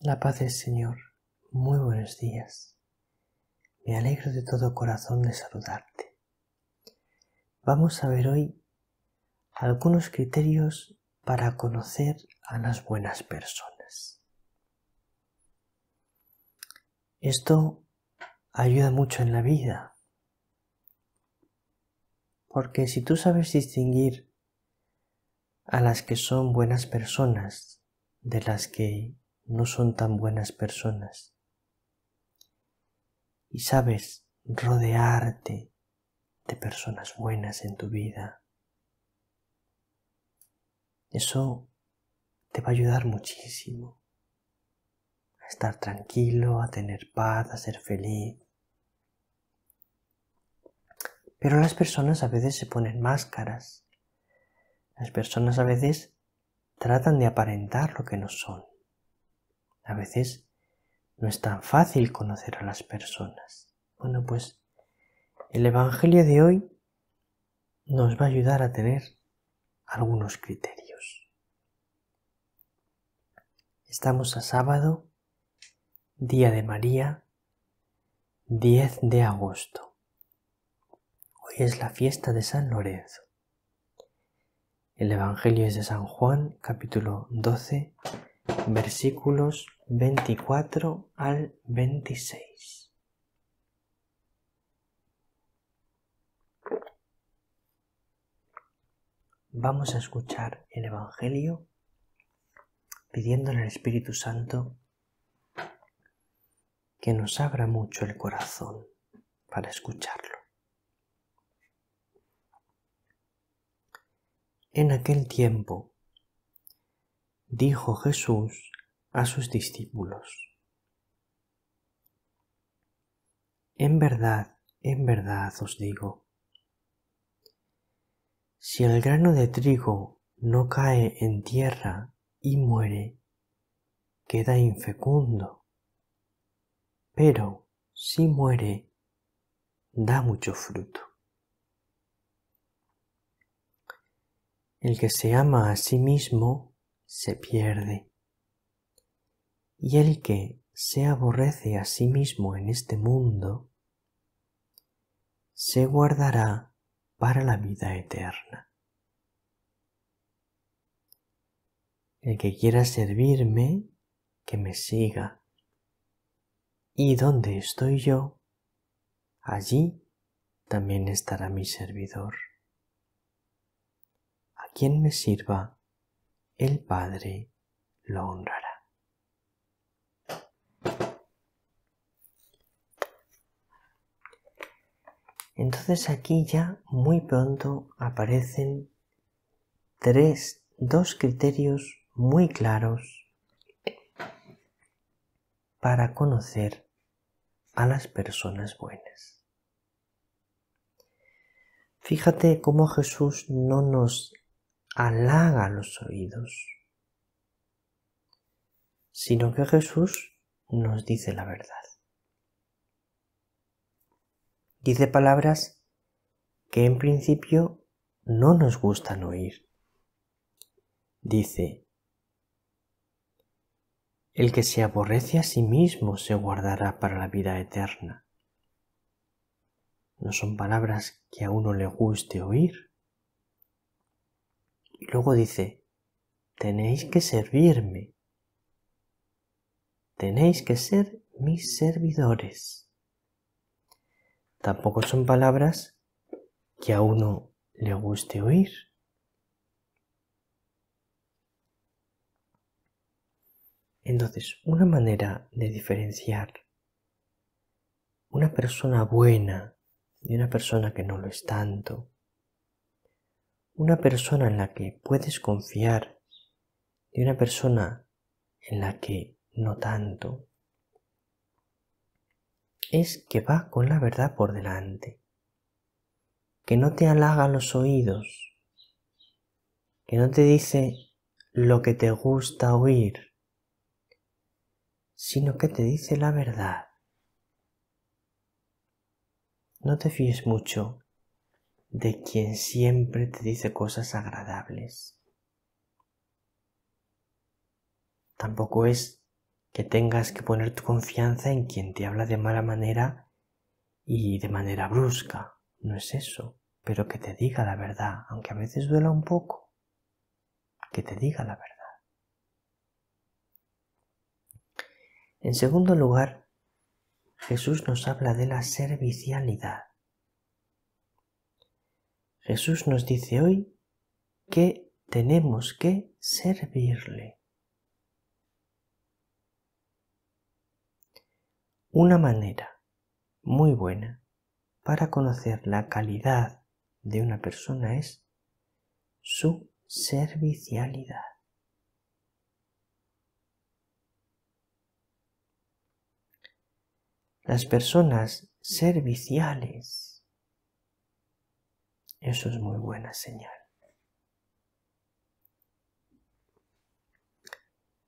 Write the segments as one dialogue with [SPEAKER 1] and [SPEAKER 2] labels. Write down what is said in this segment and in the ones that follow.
[SPEAKER 1] La paz del Señor, muy buenos días. Me alegro de todo corazón de saludarte. Vamos a ver hoy algunos criterios para conocer a las buenas personas. Esto ayuda mucho en la vida, porque si tú sabes distinguir a las que son buenas personas de las que no son tan buenas personas. Y sabes rodearte de personas buenas en tu vida. Eso te va a ayudar muchísimo a estar tranquilo, a tener paz, a ser feliz. Pero las personas a veces se ponen máscaras. Las personas a veces tratan de aparentar lo que no son. A veces no es tan fácil conocer a las personas. Bueno, pues el Evangelio de hoy nos va a ayudar a tener algunos criterios. Estamos a sábado, día de María, 10 de agosto. Hoy es la fiesta de San Lorenzo. El Evangelio es de San Juan, capítulo 12, versículos 24 al 26. Vamos a escuchar el Evangelio pidiéndole al Espíritu Santo que nos abra mucho el corazón para escucharlo. En aquel tiempo dijo Jesús a sus discípulos. En verdad, en verdad os digo, si el grano de trigo no cae en tierra y muere, queda infecundo, pero si muere, da mucho fruto. El que se ama a sí mismo se pierde y el que se aborrece a sí mismo en este mundo, se guardará para la vida eterna. El que quiera servirme, que me siga. Y donde estoy yo, allí también estará mi servidor. A quien me sirva, el Padre lo honrará. Entonces aquí ya muy pronto aparecen tres, dos criterios muy claros para conocer a las personas buenas. Fíjate cómo Jesús no nos halaga los oídos, sino que Jesús nos dice la verdad dice palabras que en principio no nos gustan oír. Dice, el que se aborrece a sí mismo se guardará para la vida eterna. No son palabras que a uno le guste oír. Y luego dice, tenéis que servirme, tenéis que ser mis servidores tampoco son palabras que a uno le guste oír. Entonces, una manera de diferenciar una persona buena de una persona que no lo es tanto, una persona en la que puedes confiar de una persona en la que no tanto, es que va con la verdad por delante, que no te halaga los oídos, que no te dice lo que te gusta oír, sino que te dice la verdad. No te fíes mucho de quien siempre te dice cosas agradables. Tampoco es que tengas que poner tu confianza en quien te habla de mala manera y de manera brusca. No es eso, pero que te diga la verdad, aunque a veces duela un poco, que te diga la verdad. En segundo lugar, Jesús nos habla de la servicialidad. Jesús nos dice hoy que tenemos que servirle. Una manera muy buena para conocer la calidad de una persona es su servicialidad. Las personas serviciales. Eso es muy buena señal.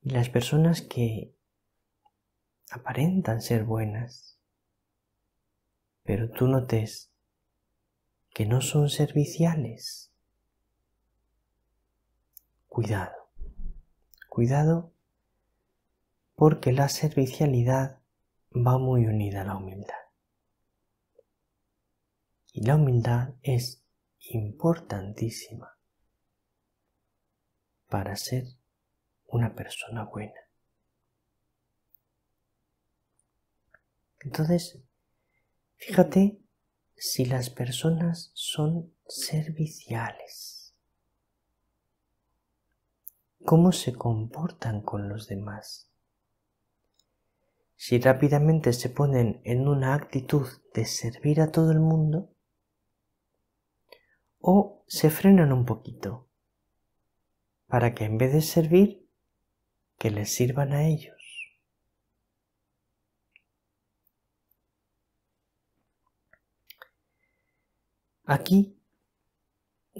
[SPEAKER 1] Y las personas que aparentan ser buenas, pero tú notes que no son serviciales. Cuidado, cuidado porque la servicialidad va muy unida a la humildad. Y la humildad es importantísima para ser una persona buena. Entonces, fíjate si las personas son serviciales. ¿Cómo se comportan con los demás? Si rápidamente se ponen en una actitud de servir a todo el mundo, o se frenan un poquito, para que en vez de servir, que les sirvan a ellos. Aquí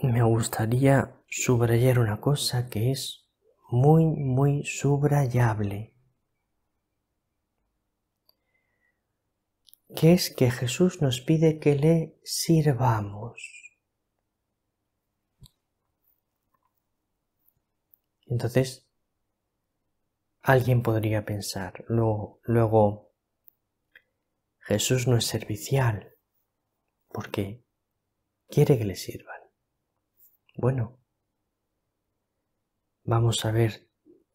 [SPEAKER 1] me gustaría subrayar una cosa que es muy, muy subrayable, que es que Jesús nos pide que le sirvamos. Entonces, alguien podría pensar, luego, luego Jesús no es servicial, porque quiere que le sirvan. Bueno, vamos a ver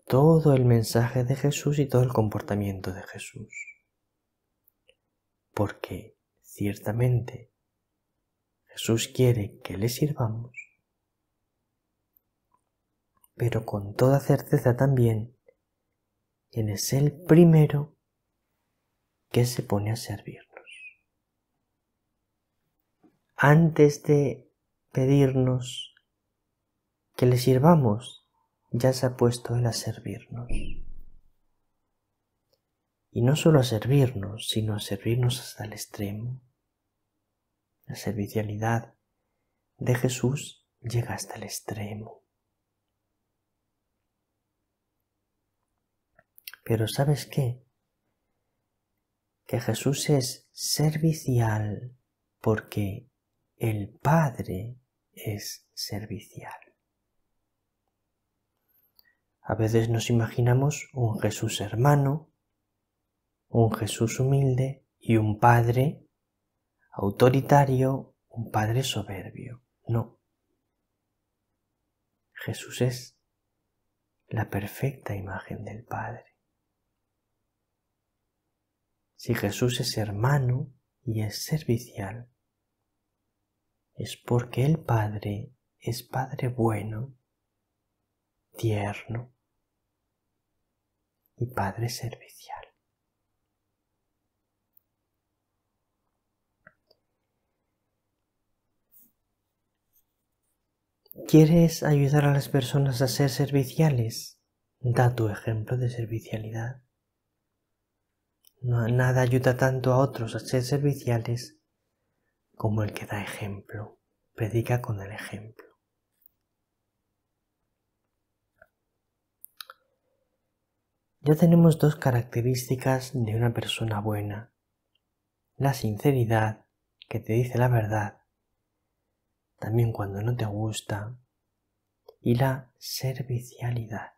[SPEAKER 1] todo el mensaje de Jesús y todo el comportamiento de Jesús. Porque ciertamente Jesús quiere que le sirvamos, pero con toda certeza también, Él es el primero que se pone a servir antes de pedirnos que le sirvamos, ya se ha puesto Él a servirnos. Y no solo a servirnos, sino a servirnos hasta el extremo. La servicialidad de Jesús llega hasta el extremo. Pero ¿sabes qué? Que Jesús es servicial porque el Padre es servicial. A veces nos imaginamos un Jesús hermano, un Jesús humilde y un Padre autoritario, un Padre soberbio. No. Jesús es la perfecta imagen del Padre. Si Jesús es hermano y es servicial, es porque el Padre es Padre bueno, tierno y Padre servicial. ¿Quieres ayudar a las personas a ser serviciales? Da tu ejemplo de servicialidad. nada ayuda tanto a otros a ser serviciales como el que da ejemplo, predica con el ejemplo. Ya tenemos dos características de una persona buena. La sinceridad, que te dice la verdad, también cuando no te gusta, y la servicialidad.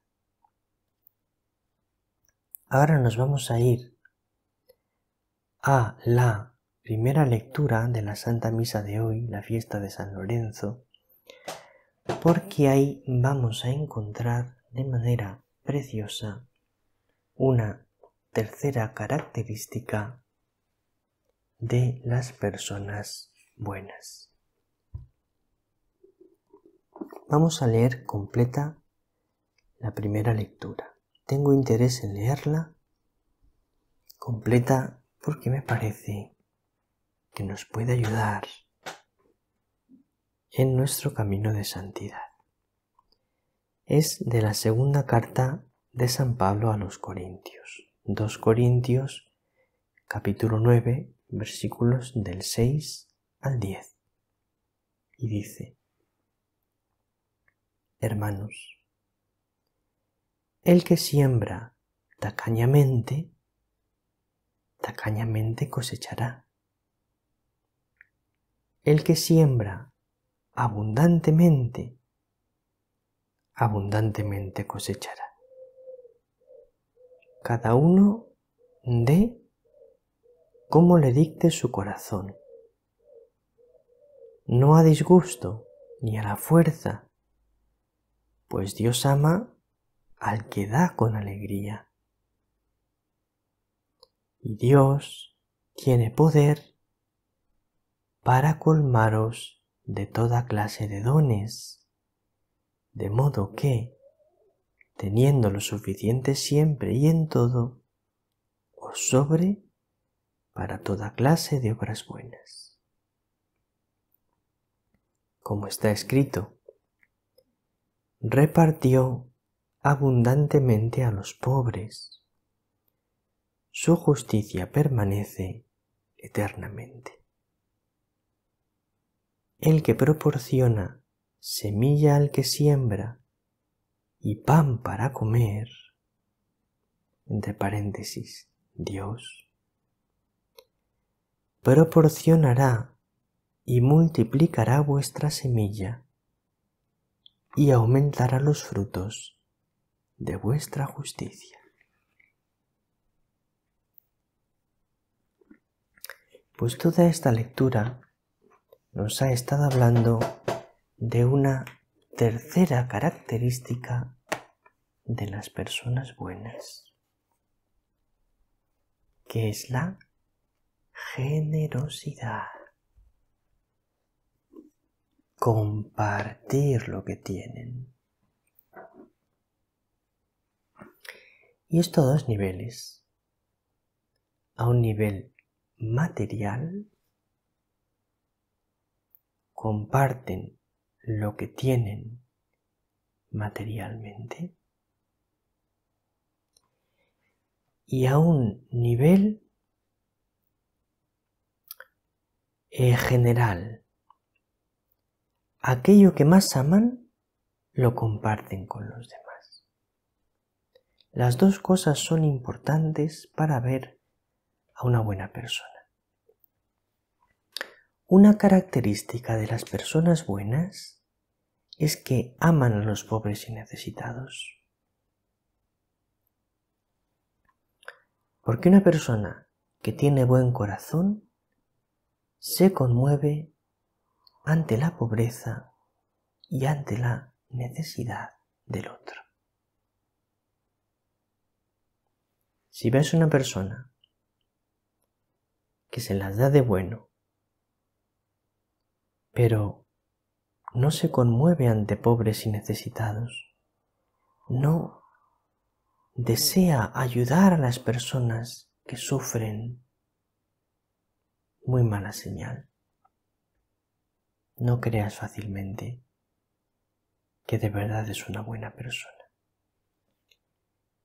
[SPEAKER 1] Ahora nos vamos a ir a la Primera lectura de la Santa Misa de hoy, la fiesta de San Lorenzo, porque ahí vamos a encontrar de manera preciosa una tercera característica de las personas buenas. Vamos a leer completa la primera lectura. Tengo interés en leerla completa porque me parece que nos puede ayudar en nuestro camino de santidad. Es de la segunda carta de San Pablo a los Corintios. 2 Corintios capítulo 9 versículos del 6 al 10. Y dice, Hermanos, el que siembra tacañamente, tacañamente cosechará. El que siembra abundantemente, abundantemente cosechará. Cada uno de como le dicte su corazón, no a disgusto ni a la fuerza, pues Dios ama al que da con alegría. Y Dios tiene poder para colmaros de toda clase de dones, de modo que, teniendo lo suficiente siempre y en todo, os sobre para toda clase de obras buenas. Como está escrito, repartió abundantemente a los pobres. Su justicia permanece eternamente el que proporciona semilla al que siembra y pan para comer, entre paréntesis, Dios, proporcionará y multiplicará vuestra semilla y aumentará los frutos de vuestra justicia. Pues toda esta lectura nos ha estado hablando de una tercera característica de las personas buenas, que es la generosidad. Compartir lo que tienen. Y esto a dos niveles. A un nivel material comparten lo que tienen materialmente y a un nivel eh, general. Aquello que más aman lo comparten con los demás. Las dos cosas son importantes para ver a una buena persona. Una característica de las personas buenas es que aman a los pobres y necesitados. Porque una persona que tiene buen corazón se conmueve ante la pobreza y ante la necesidad del otro. Si ves una persona que se las da de bueno pero no se conmueve ante pobres y necesitados, no desea ayudar a las personas que sufren. Muy mala señal. No creas fácilmente que de verdad es una buena persona.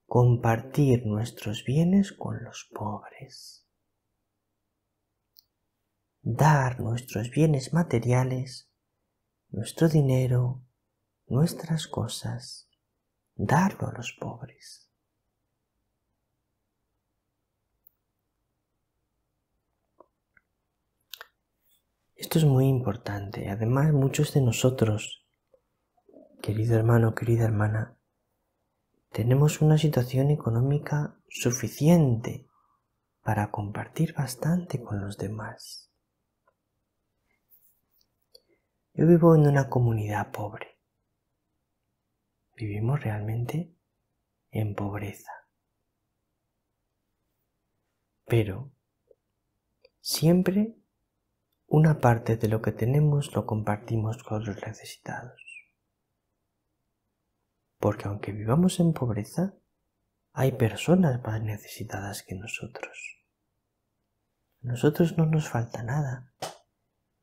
[SPEAKER 1] Compartir nuestros bienes con los pobres dar nuestros bienes materiales, nuestro dinero, nuestras cosas, darlo a los pobres. Esto es muy importante. Además, muchos de nosotros, querido hermano, querida hermana, tenemos una situación económica suficiente para compartir bastante con los demás. Yo vivo en una comunidad pobre. Vivimos realmente en pobreza. Pero siempre una parte de lo que tenemos lo compartimos con los necesitados. Porque aunque vivamos en pobreza, hay personas más necesitadas que nosotros. A nosotros no nos falta nada,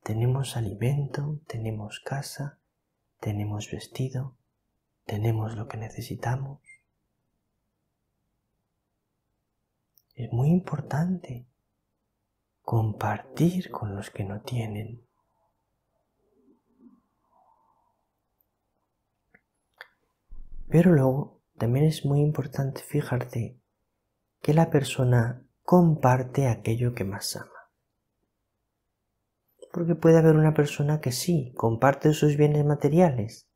[SPEAKER 1] tenemos alimento, tenemos casa, tenemos vestido, tenemos lo que necesitamos. Es muy importante compartir con los que no tienen. Pero luego también es muy importante fijarte que la persona comparte aquello que más ama porque puede haber una persona que sí comparte sus bienes materiales,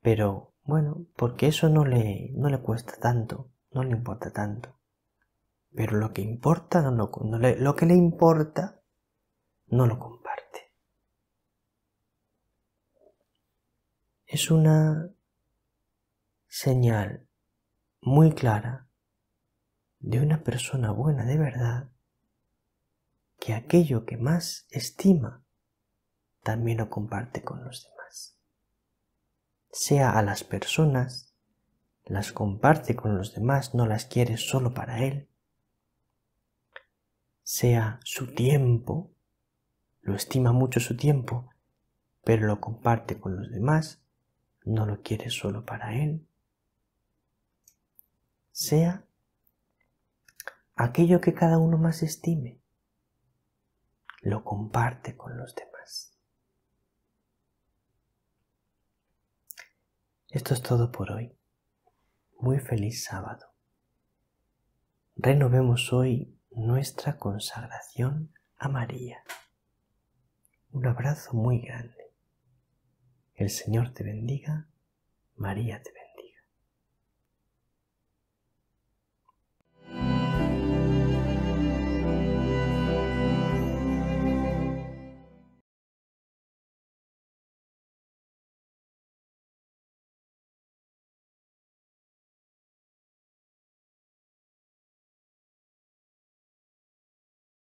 [SPEAKER 1] pero bueno, porque eso no le, no le cuesta tanto, no le importa tanto. Pero lo que importa, no lo, lo que le importa, no lo comparte. Es una señal muy clara de una persona buena de verdad que aquello que más estima también lo comparte con los demás. Sea a las personas, las comparte con los demás, no las quiere solo para él. Sea su tiempo, lo estima mucho su tiempo, pero lo comparte con los demás, no lo quiere solo para él. Sea aquello que cada uno más estime, lo comparte con los demás. Esto es todo por hoy. Muy feliz sábado. Renovemos hoy nuestra consagración a María. Un abrazo muy grande. El Señor te bendiga, María te bendiga.